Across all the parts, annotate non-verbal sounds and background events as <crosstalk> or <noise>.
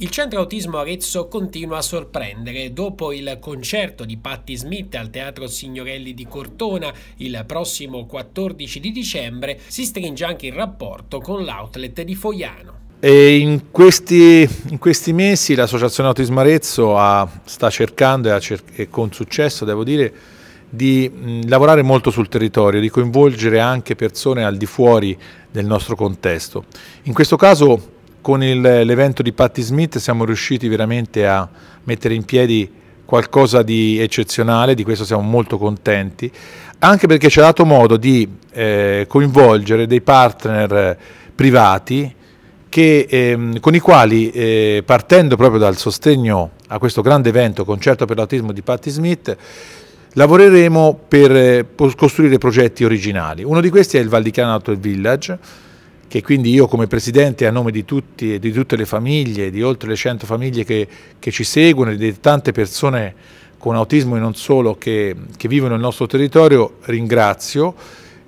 Il centro autismo Arezzo continua a sorprendere. Dopo il concerto di Patti Smith al Teatro Signorelli di Cortona il prossimo 14 di dicembre, si stringe anche il rapporto con l'outlet di Foiano. In questi, in, questi, mesi l'Associazione Autismo Arezzo ha, sta cercando, e, cer e, con successo devo dire, di mh, mm, lavorare molto sul territorio, di coinvolgere anche persone al di fuori del nostro contesto. In questo caso con l'evento di Patti Smith siamo riusciti veramente a mettere in piedi qualcosa di eccezionale, di questo siamo molto contenti, anche perché ci ha dato modo di eh, coinvolgere dei partner eh, privati che, ehm, con i quali, eh, partendo proprio dal sostegno a questo grande evento, Concerto per l'Autismo di Patti Smith, lavoreremo per eh, costruire progetti originali. Uno di questi è il Val Valdichiana Auto Village, che quindi io come Presidente a nome di, tutti, di tutte le famiglie, di oltre le 100 famiglie che, che ci seguono e di tante persone con autismo e non solo che, che vivono nel nostro territorio ringrazio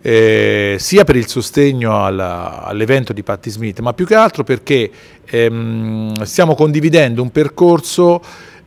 eh, sia per il sostegno all'evento all di Patti Smith ma più che altro perché ehm, stiamo condividendo un percorso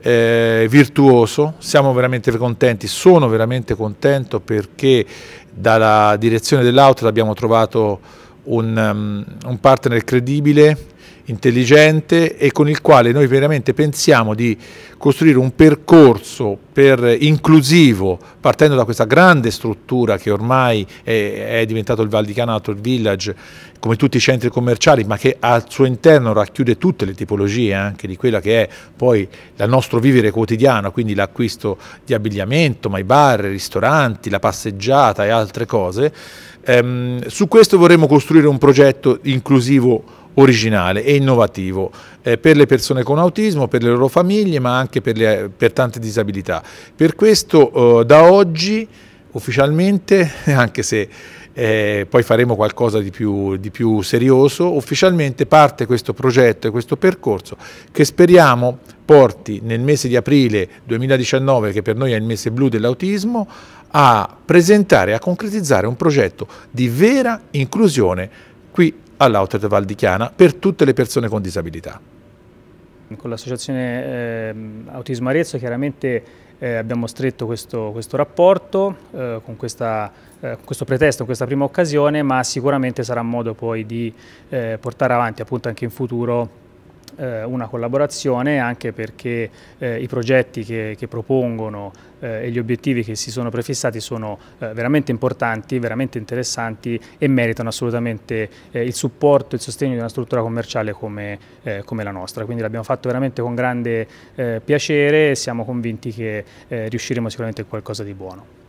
eh, virtuoso, siamo veramente contenti, sono veramente contento perché dalla direzione dell'auto l'abbiamo trovato un, um, un partner credibile intelligente e con il quale noi veramente pensiamo di costruire un percorso per inclusivo partendo da questa grande struttura che ormai è, è diventato il Val di Canato, il Village, come tutti i centri commerciali, ma che al suo interno racchiude tutte le tipologie eh, anche di quella che è poi il nostro vivere quotidiano, quindi l'acquisto di abbigliamento, ma i bar, i ristoranti, la passeggiata e altre cose. Ehm, su questo vorremmo costruire un progetto inclusivo originale e innovativo eh, per le persone con autismo, per le loro famiglie, ma anche per, le, per tante disabilità. Per questo eh, da oggi ufficialmente, <laughs> anche se eh, poi faremo qualcosa di più, di più serioso, ufficialmente parte questo progetto e questo percorso che speriamo porti nel mese di aprile 2019, che per noi è il mese blu dell'autismo, a presentare, a concretizzare un progetto di vera inclusione qui Val di Chiana per tutte le persone con disabilità. Con l'associazione eh, Autismo Arezzo chiaramente eh, abbiamo stretto questo, questo rapporto eh, con, questa, eh, questo pretesto, con questa prima occasione, ma sicuramente sarà modo poi di eh, portare avanti appunto anche in futuro eh, una collaborazione anche perché eh, i progetti che, che propongono eh, e gli obiettivi che si sono prefissati sono eh, veramente importanti, veramente interessanti e meritano assolutamente il supporto e il sostegno di una struttura commerciale come, come la nostra. Quindi l'abbiamo fatto veramente con grande piacere e siamo convinti che riusciremo sicuramente a qualcosa di buono.